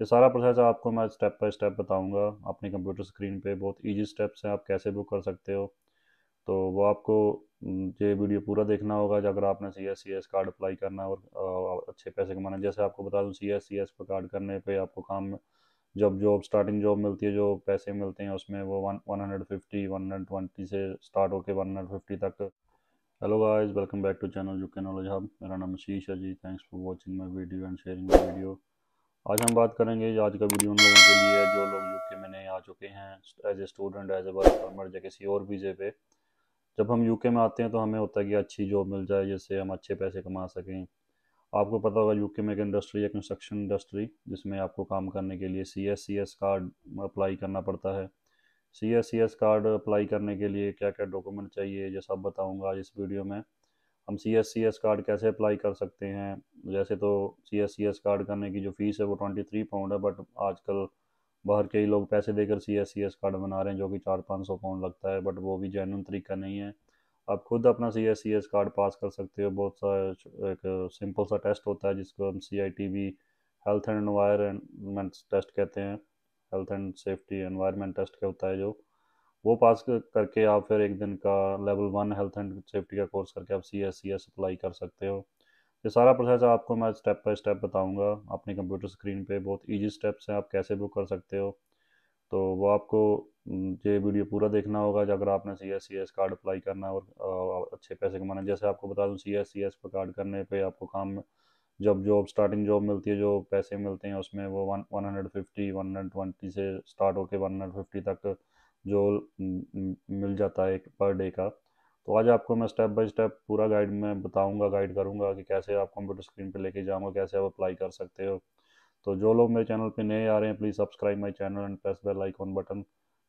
ये सारा प्रोसेस आपको मैं स्टेप बाय स्टेप बताऊंगा अपने कंप्यूटर स्क्रीन पे बहुत इजी स्टेप्स हैं आप कैसे बुक कर सकते हो तो वो आपको ये वीडियो पूरा देखना होगा अगर आपने C S C S card apply करना है और अच्छे पैसे कमाना जैसे आपको बता दूँ सी एस सी एस पर कार्ड करने पर आपको काम जब जॉब स्टार्टिंग जॉब मिलती है जो पैसे मिलते हैं उसमें वो one one hundred fifty one hundred twenty से स्टार्ट होकर वन हंड्रेड फिफ्टी तक hello guys welcome back to channel U K knowledge hub मेरा नाम शीश है ji thanks for watching my video and sharing my video आज हम बात करेंगे आज का वीडियो उन लोगों के लिए जो लोग यूके में नहीं आ चुके हैं as a student as a work permit या किसी और वीज़े पे जब हम यूके में आते हैं तो हमें होता है कि अच्छी जॉब मिल जाए जिससे हम अच्छे पैसे कमा सकें आपको पता होगा यूके में एक इंडस्ट्री है कंस्ट्रक्शन इंडस्ट्री जिसमें आपको काम करने के लिए C S C S card apply करना पड़ता है C S C S card apply करने के लिए क्या क्या डॉक्यूमेंट चाहिए ये सब बताऊँगा आज इस वीडियो में हम C S C S card कैसे अप्लाई कर सकते हैं जैसे तो C S C S card करने की जो फ़ीस है वो ट्वेंटी थ्री पाउंड है बट आजकल बाहर कई लोग पैसे देकर C S C S card बना रहे हैं जो कि चार पाँच सौ पाउंड लगता है बट वो भी जैन तरीका नहीं है आप खुद अपना C S C S card pass कर सकते हो बहुत सा एक सिंपल सा टेस्ट होता है जिसको हम C I T V health and environment test कहते हैं health and safety environment test कहता होता है जो वो पास करके आप फिर एक दिन का level one health and safety का कोर्स करके आप C S C S apply कर सकते हो ये सारा प्रोसेस आपको मैं स्टेप बाय स्टेप बताऊंगा अपने कंप्यूटर स्क्रीन पे बहुत इजी स्टेप्स हैं आप कैसे बुक कर सकते हो तो वो आपको ये वीडियो पूरा देखना होगा अगर आपने C S C S card apply करना है और अच्छे पैसे कमाना जैसे आपको बता दूँ सी एस सी एस पर कार्ड करने पर आपको काम जब जॉब स्टार्टिंग जॉब मिलती है जो पैसे मिलते हैं उसमें वो one one hundred fifty one hundred twenty से स्टार्ट होकर वन हंड्रेड फिफ्टी तक जो मिल जाता है एक पर डे का तो आज आपको मैं स्टेप बाय स्टेप पूरा गाइड में बताऊंगा गाइड करूंगा कि कैसे आप कंप्यूटर स्क्रीन पे लेके जाऊंगा कैसे आप अप्लाई कर सकते हो तो जो लोग मेरे चैनल पे नए आ रहे हैं please subscribe my channel and press bell icon button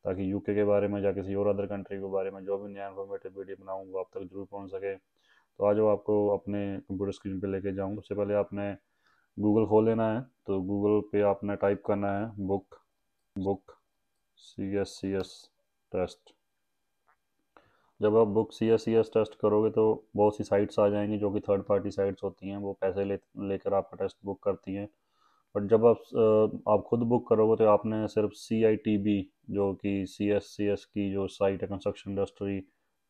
ताकि यूके के बारे में या किसी और अदर कंट्री के बारे में जो भी नया इन्फॉर्मेटिव वीडियो बनाऊँ वो आप तक जरूर पहुँच सके तो आज वो आपको अपने कंप्यूटर स्क्रीन पर लेके जाऊँ सबसे पहले आपने गूगल खोल लेना है तो गूगल पर आपने टाइप करना है book book C S C S test जब आप book C S C S test करोगे तो बहुत सी साइट्स आ जाएंगी जो कि थर्ड पार्टी साइट्स होती हैं वो पैसे ले लेकर आपका टेस्ट बुक करती हैं बट जब आप आप खुद बुक करोगे तो आपने सिर्फ सी आई टी बी जो कि सी एस सी एस की जो साइट है कंस्ट्रक्शन इंडस्ट्री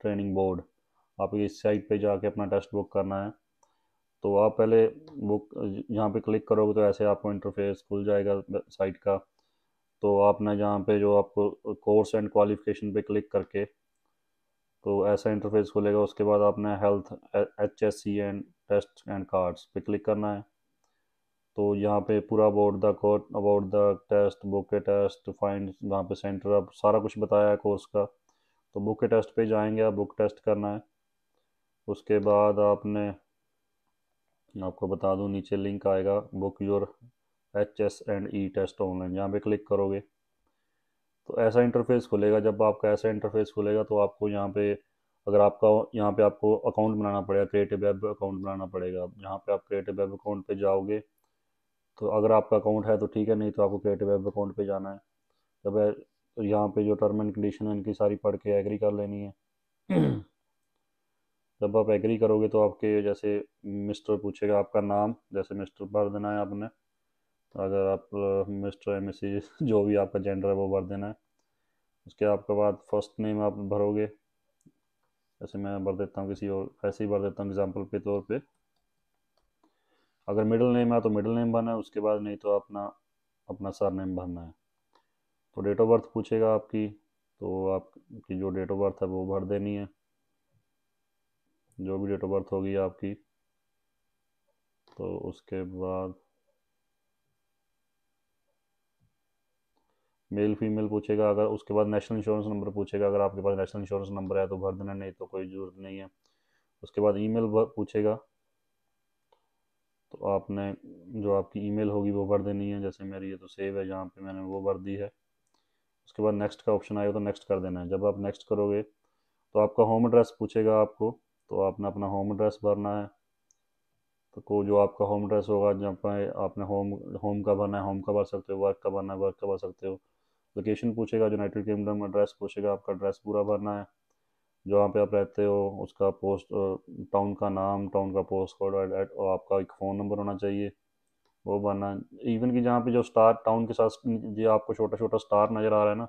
ट्रेनिंग बोर्ड आप इस साइट पे जाके अपना टेस्ट बुक करना है तो आप पहले बुक यहाँ पे क्लिक करोगे तो ऐसे आपको इंटरफेस खुल जाएगा साइट का तो आपने जहाँ पे जो आपको कोर्स एंड क्वालिफिकेशन पे क्लिक करके तो ऐसा इंटरफेस खुलेगा उसके बाद आपने health H S C and test and cards पे क्लिक करना है तो यहाँ पे पूरा about the court about the test book के टेस्ट फाइंड वहाँ पे सेंटर अब सारा कुछ बताया है कोर्स का तो बुक के टेस्ट पे जाएंगे आप बुक टेस्ट करना है उसके बाद आपने आपको बता दूँ नीचे लिंक आएगा book your H S and E test online यहाँ पे क्लिक करोगे तो ऐसा इंटरफेस खुलेगा जब आपका ऐसा इंटरफेस खुलेगा तो आपको यहाँ पे अगर आपका यहाँ पे आपको अकाउंट बनाना पड़ेगा क्रिएटिव वेब अकाउंट बनाना पड़ेगा यहाँ पे आप क्रिएटिव वेब अकाउंट पे जाओगे तो अगर आपका अकाउंट है तो ठीक है नहीं तो आपको क्रिएटिव वेब अकाउंट पे जाना है जब तो यहाँ पे जो टर्म एंड कंडीशन है इनकी सारी पढ़ के एग्री कर लेनी है जब आप एग्री करोगे तो आपके जैसे मिस्टर पूछेगा आपका नाम जैसे मिस्टर भर देना है आपने अगर आप मिस्टर एस जो भी आपका जेंडर है वो भर देना है उसके आपके बाद फर्स्ट नेम आप भरोगे ऐसे मैं भर देता हूँ किसी और ऐसे ही भर देता हूँ एग्जाम्पल के तौर पे अगर मिडिल नेम है तो मिडिल नेम भरना है उसके बाद नहीं तो अपना अपना सर नेम भरना है तो डेट ऑफ बर्थ पूछेगा आपकी तो आपकी जो डेट ऑफ बर्थ है वो भर देनी है जो भी डेट ऑफ बर्थ होगी आपकी तो उसके बाद मेल फीमेल पूछेगा अगर उसके बाद नेशनल इंश्योरेंस नंबर पूछेगा अगर आपके पास नेशनल इंश्योरेंस नंबर है तो भर देना नहीं तो कोई ज़रूरत नहीं है उसके बाद ईमेल पूछेगा तो आपने जो आपकी ईमेल होगी वो भर देनी है जैसे मेरी ये तो सेव है जहाँ पे मैंने वो भर दी है उसके बाद नेक्स्ट का ऑप्शन आएगा तो नेक्स्ट कर देना है जब आप नेक्स्ट करोगे तो आपका होम एड्रेस पूछेगा आपको तो आपने अपना होम एड्रेस भरना है तो को जो आपका होम एड्रेस होगा जहाँ पर आपने होम होम का भरना है होम का भर सकते हो वर्क का भरना है वर्क का भर सकते हो लोकेशन पूछेगा यूनाइटेड किंगडम एड्रेस पूछेगा आपका एड्रेस पूरा भरना है जहाँ पे आप रहते हो उसका पोस्ट टाउन का नाम टाउन का पोस्ट कोड और आपका एक फ़ोन नंबर होना चाहिए वो है इवन कि जहाँ पे जो स्टार टाउन के साथ ये आपको छोटा छोटा स्टार नज़र आ रहा है ना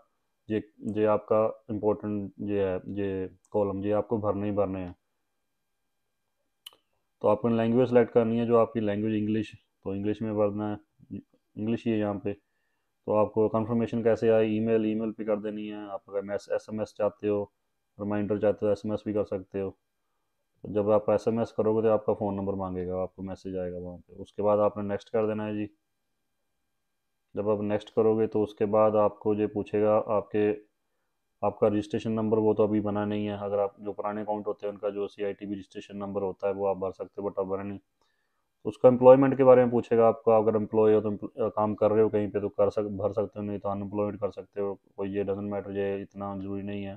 ये ये आपका इम्पोर्टेंट ये है ये कॉलम ये आपको भरने ही भरने हैं तो आपको लैंग्वेज सेलेक्ट करनी है जो आपकी लैंग्वेज इंग्लिश तो इंग्लिश में भरना है इंग्लिश ही है यहाँ पे तो आपको कंफर्मेशन कैसे आए ईमेल ईमेल पे कर देनी है आप अगर एस एम एस चाहते हो रिमाइंडर चाहते हो एस एम एस भी कर सकते हो तो जब आप एस एम एस करोगे तो आपका फ़ोन नंबर मांगेगा आपको मैसेज आएगा वहाँ पे उसके बाद आपने नेक्स्ट कर देना है जी जब आप नेक्स्ट करोगे तो उसके बाद आपको जो पूछेगा आपके आपका रजिस्ट्रेशन नंबर वो तो अभी बना नहीं है अगर आप जो पुराने अकाउंट होते हैं उनका जो C I T registration number होता है वो आप भर सकते हो बट अब भरा नहीं उसका एम्प्लॉयमेंट के बारे में पूछेगा आपका अगर एम्प्लॉय हो तो काम कर रहे हो कहीं पे तो कर सक भर सकते हो नहीं तो अनएम्प्लॉयड कर सकते हो कोई ये डजेंट मैटर ये इतना ज़रूरी नहीं है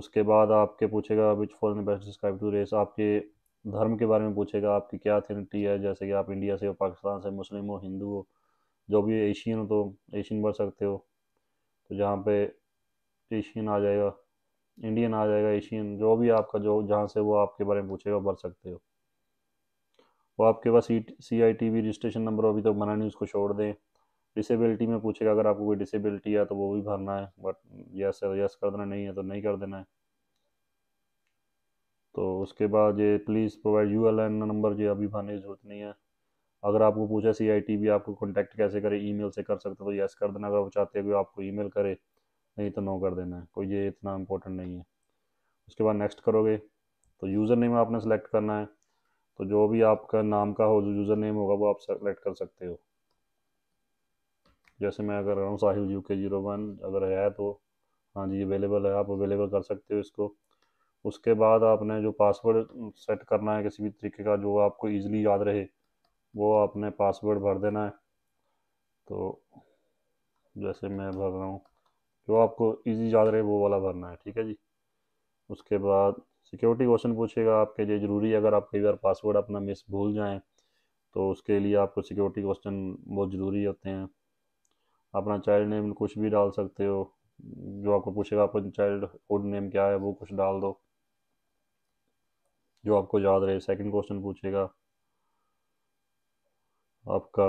उसके बाद आपके पूछेगा which for the best describe to race आपके धर्म के बारे में पूछेगा आपकी क्या अथेनिटी है जैसे कि आप इंडिया से हो पाकिस्तान से मुस्लिम हो हिंदू हो जो भी एशियन हो तो एशियन बढ़ सकते हो तो जहाँ पे एशियन आ जाएगा इंडियन आ जाएगा एशियन जो भी आपका जो जहाँ से वो आपके बारे में पूछेगा भर सकते हो वो आपके पास C I T V registration number अभी तक बना नहीं उसको छोड़ दें डिसेबिलिटी में पूछेगा अगर आपको कोई डिसेबिलिटी है तो वो भी भरना है बट यस है तो यस कर देना नहीं है तो नहीं कर देना है तो उसके बाद ये please provide U L N number जो अभी भरने की जरूरत नहीं है अगर आपको पूछा सी आई टी भी आपको कॉन्टैक्ट कैसे करे ई मेल से कर सकते हो तो यस कर देना अगर वो चाहते हैं कि आपको मेल करे नहीं तो नो कर देना है कोई ये इतना इंपॉर्टेंट नहीं है उसके बाद नेक्स्ट करोगे तो यूज़र नेम आपने सेलेक्ट करना है तो जो भी आपका नाम का हो यूज़र नेम होगा वो आप सेलेक्ट कर सकते हो जैसे मैं अगर रहा हूँ Sahil U K zero one अगर है तो हाँ जी अवेलेबल है आप अवेलेबल कर सकते हो इसको उसके बाद आपने जो पासवर्ड सेट करना है किसी भी तरीके का जो आपको ईजिली याद रहे वो आपने पासवर्ड भर देना है तो जैसे मैं भर रहा हूँ जो आपको ईजी याद रहे वो वाला भरना है ठीक है जी उसके बाद सिक्योरिटी क्वेश्चन पूछेगा आपके लिए ज़रूरी है अगर आप कई बार पासवर्ड अपना मिस भूल जाएं तो उसके लिए आपको सिक्योरिटी क्वेश्चन बहुत ज़रूरी होते हैं अपना चाइल्ड नेम कुछ भी डाल सकते हो जो आपको पूछेगा आपका चाइल्ड हुड नेम क्या है वो कुछ डाल दो जो आपको याद रहे सेकंड क्वेश्चन पूछेगा आपका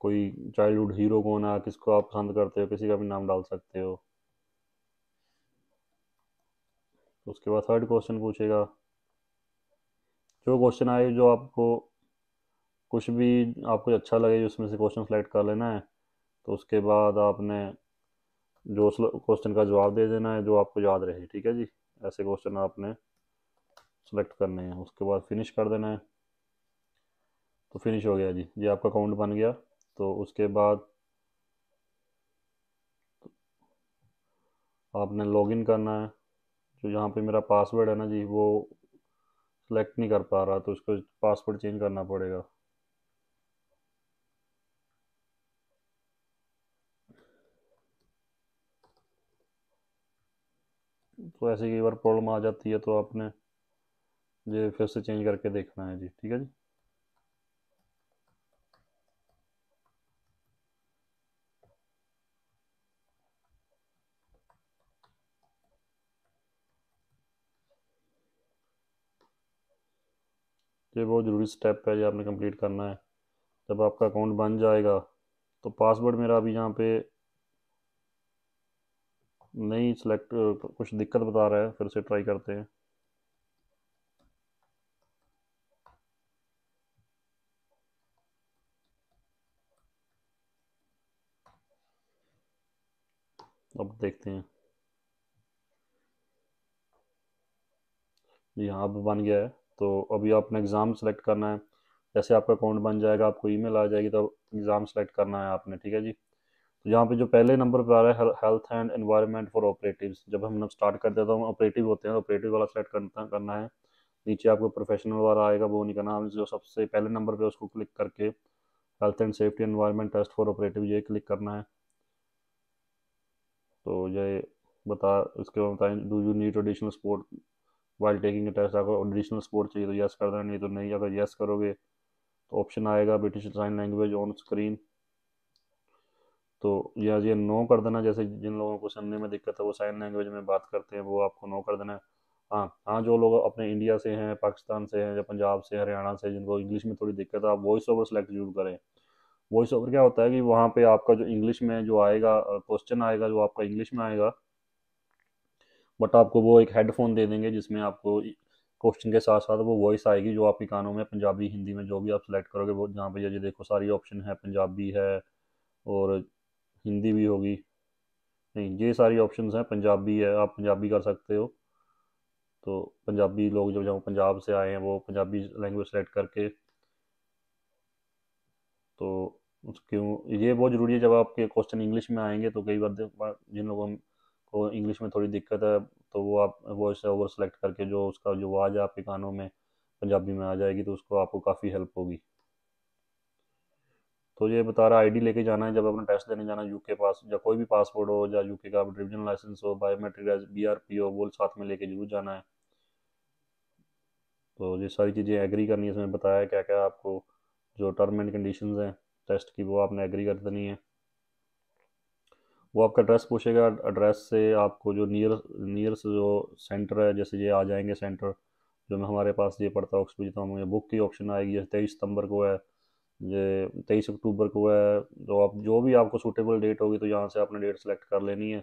कोई चाइल्डहुड हीरो कौन है किसको आप पसंद करते हो किसी का भी नाम डाल सकते हो उसके बाद थर्ड क्वेश्चन पूछेगा जो क्वेश्चन आए जो आपको कुछ भी आपको अच्छा लगे उसमें से क्वेश्चन सेलेक्ट कर लेना है तो उसके बाद आपने जो क्वेश्चन का जवाब दे देना है जो आपको याद रहे ठीक है जी ऐसे क्वेश्चन आपने सेलेक्ट करने हैं उसके बाद फिनिश कर देना है तो फिनिश हो गया जी ये आपका अकाउंट बन गया तो उसके बाद आपने लॉगिन करना है तो यहाँ पे मेरा पासवर्ड है ना जी वो सेलेक्ट नहीं कर पा रहा तो उसको पासवर्ड चेंज करना पड़ेगा तो ऐसे कई बार प्रॉब्लम आ जाती है तो आपने ये फिर से चेंज करके देखना है जी ठीक है जी ये बहुत ज़रूरी स्टेप है ये आपने कंप्लीट करना है जब आपका अकाउंट बन जाएगा तो पासवर्ड मेरा अभी यहाँ पे नहीं सिलेक्ट कुछ दिक्कत बता रहा है फिर से ट्राई करते हैं अब देखते हैं जी हाँ अब बन गया है तो अभी आपने एग्ज़ाम सेलेक्ट करना है जैसे आपका अकाउंट बन जाएगा आपको ईमेल आ जाएगी तो एग्ज़ाम सेलेक्ट करना है आपने ठीक है जी तो यहाँ पे जो पहले नंबर पर आ रहा है health and environment for operative जब हम स्टार्ट करते हैं तो हम ऑपरेटिव होते हैं ऑपरेटिव तो वाला सेलेक्ट करना है नीचे आपको प्रोफेशनल वाला आएगा वो नहीं करना जो सबसे पहले नंबर पर उसको क्लिक करके health and safety environment test for operative ये क्लिक करना है तो ये बता उसके बाद बताएं do you need additional support while taking test आपको एडिशनल सपोर्ट चाहिए तो यस कर देना नहीं तो नहीं अगर यस तो करोगे तो ऑप्शन आएगा British sign language on screen तो या ये नो कर देना जैसे जिन लोगों को सुनने में दिक्कत है वो साइन लैंग्वेज में बात करते हैं वो आपको नो कर देना है हाँ हाँ जो लोग अपने इंडिया से हैं पाकिस्तान से हैं या पंजाब से हरियाणा से जिनको इंग्लिश में थोड़ी दिक्कत है आप वॉइस ओवर सेलेक्ट जरूर करें वॉइस ओवर क्या होता है कि वहाँ पे आपका जो इंग्लिश में जो आएगा क्वेश्चन आएगा जो आपका इंग्लिश में आएगा बट आपको वो एक हेडफोन दे देंगे जिसमें आपको क्वेश्चन के साथ साथ वो वॉइस आएगी जो आपके कानों में पंजाबी हिंदी में जो भी आप सेलेक्ट करोगे वो जहाँ पर ये देखो सारी ऑप्शन है पंजाबी है और हिंदी भी होगी नहीं ये सारी ऑप्शंस हैं पंजाबी है आप पंजाबी कर सकते हो तो पंजाबी लोग जब जब पंजाब से आए हैं वो पंजाबी लैंग्वेज सेलेक्ट करके तो क्यों ये बहुत ज़रूरी है जब आपके क्वेश्चन इंग्लिश में आएंगे तो कई बार जिन लोगों को इंग्लिश में थोड़ी दिक्कत है तो वो आप वॉइस ओवर सेलेक्ट करके जो उसका जो आवाज़ है आपके कानों में पंजाबी में आ जाएगी तो उसको आपको काफ़ी हेल्प होगी तो ये बता रहा आईडी लेके जाना है जब अपना टेस्ट देने जाना यूके पास या कोई भी पासपोर्ट हो या यूके का ड्रिविजन लाइसेंस हो बायोमेट्रिक बी आर पी हो वो साथ में लेके जरूर जाना है तो ये सारी चीज़ें एग्री करनी है इसमें बताया क्या क्या आपको जो टर्म एंड कंडीशन हैं टेस्ट की वो आपने एग्री कर देनी है वो आपका एड्रेस पूछेगा एड्रेस से आपको जो नियर नियरस्ट जो सेंटर है जैसे ये आ जाएंगे सेंटर जो मैं हमारे पास ये पड़ता है ऑक्सफोर्ड हूँ हमें बुक की ऑप्शन आएगी जैसे तेईस सितंबर को है ये तेईस अक्टूबर को है तो आप जो भी आपको सूटेबल डेट होगी तो यहाँ से आपने डेट सेलेक्ट कर लेनी है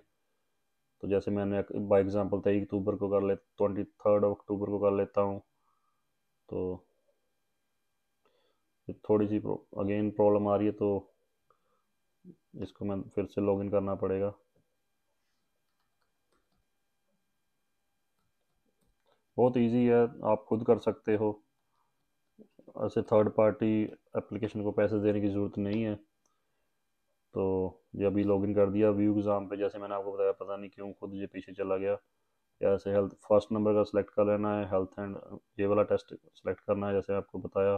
तो जैसे मैंने बाई एग्ज़ाम्पल तेईस अक्टूबर को कर ले ट्वेंटी थर्ड अक्टूबर को कर लेता हूँ तो थोड़ी सी अगेन प्रॉब्लम आ रही है तो इसको मैं फिर से लॉगिन करना पड़ेगा बहुत इजी है आप खुद कर सकते हो ऐसे थर्ड पार्टी एप्लीकेशन को पैसे देने की ज़रूरत नहीं है तो ये अभी लॉगिन कर दिया व्यू एग्ज़ाम पे जैसे मैंने आपको बताया पता नहीं क्यों खुद ये पीछे चला गया ऐसे हेल्थ फर्स्ट नंबर का सिलेक्ट कर लेना है हेल्थ एंड ये वाला टेस्ट सिलेक्ट करना है जैसे आपको बताया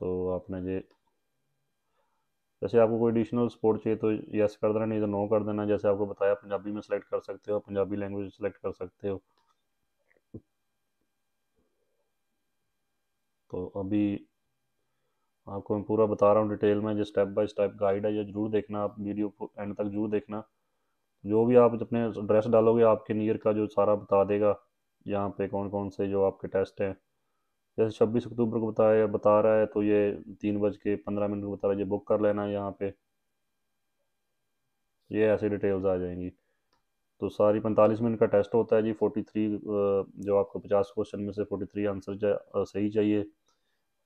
तो आपने ये जैसे आपको कोई एडिशनल सपोर्ट चाहिए तो येस कर देना नहीं तो नो कर देना जैसे आपको बताया पंजाबी में सेलेक्ट कर सकते हो पंजाबी लैंग्वेज सेलेक्ट कर सकते हो तो अभी आपको मैं पूरा बता रहा हूँ डिटेल में जो स्टेप बाय स्टेप गाइड है ये जरूर देखना आप वीडियो एंड तक जरूर देखना जो भी आप अपने एड्रेस डालोगे आपके नियर का जो सारा बता देगा यहाँ पे कौन कौन से जो आपके टेस्ट हैं जैसे छब्बीस अक्टूबर को बताया बता रहा है तो ये तीन बज के पंद्रह मिनट को बता रहा है ये बुक कर लेना है यहाँ पे ये ऐसी डिटेल्स आ जाएंगी तो सारी पैंतालीस मिनट का टेस्ट होता है जी फोर्टी थ्री जो आपको पचास क्वेश्चन में से फोर्टी थ्री आंसर जा, सही चाहिए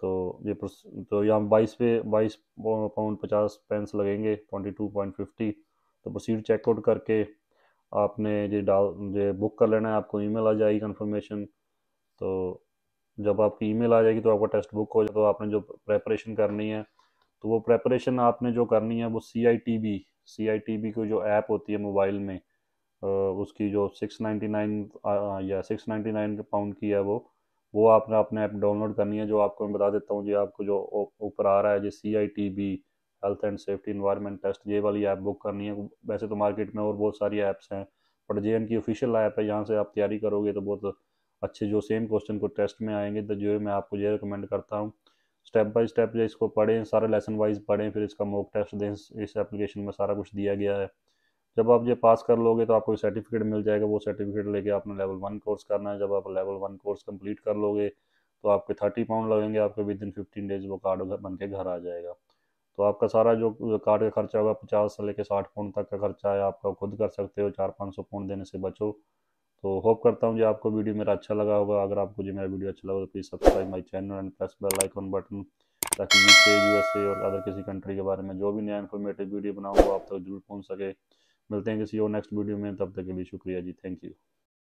तो ये तो यहाँ बाईस पे बाईस पाउंड पचास पेंस लगेंगे ट्वेंटी टू पॉइंट फिफ्टी तो प्रोसीड चेकआउट करके आपने ये डाल ये बुक कर लेना है आपको ईमेल आ जाएगी कन्फर्मेशन तो जब आपकी ईमेल आ जाएगी तो आपका टेस्ट बुक हो जाए तो आपने जो प्रेपरेशन करनी है तो वो प्रेपरेशन आपने जो करनी है वो C I T B C I T B की जो ऐप होती है मोबाइल में उसकी जो सिक्स नाइन्टी नाइन या सिक्स नाइन्टी नाइन पाउंड की है वो वो आपने अपने ऐप डाउनलोड करनी है जो आपको मैं बता देता हूँ जी आपको जो ऊपर आ रहा है G C I T B health and safety environment test ये वाली ऐप बुक करनी है वैसे तो मार्केट में और बहुत सारी ऐप्स हैं बट जे एन की ऑफिशियल ऐप है यहाँ से आप तैयारी करोगे तो बहुत अच्छे जो सेम क्वेश्चन को टेस्ट में आएंगे तो जो मैं आपको ये रिकमेंड करता हूँ स्टेप बाय स्टेप जो इसको पढ़ें सारे लेसन वाइज पढ़ें फिर इसका मॉक टेस्ट दें इस एप्लीकेशन में सारा कुछ दिया गया है जब आप ये पास कर लोगे तो आपको सर्टिफिकेट मिल जाएगा वो सर्टिफिकेट लेके आपने लेवल वन कोर्स करना है जब आप लेवल वन कोर्स कंप्लीट कर लोगे तो आपके थर्टी पाउंड लगेंगे आपके विद इन फिफ्टीन डेज वो कार्ड बन के घर आ जाएगा तो आपका सारा जो कार्ड का खर्चा होगा पचास से लेकर साठ पाउंड तक का खर्चा है आपका खुद कर सकते हो चार पाँच सौ पाउंड देने से बचो तो होप करता हूँ जी आपको वीडियो मेरा अच्छा लगा होगा अगर आपको जो मेरा वीडियो अच्छा लगा तो please subscribe my channel and press bell on button ताकि यूके यूएसए और अदर किसी कंट्री के बारे में जो भी नया इन्फॉर्मेटिव वीडियो बनाऊँ आप तक जरूर पहुँच सके मिलते हैं किसी और नेक्स्ट वीडियो में तब तक के लिए शुक्रिया जी थैंक यू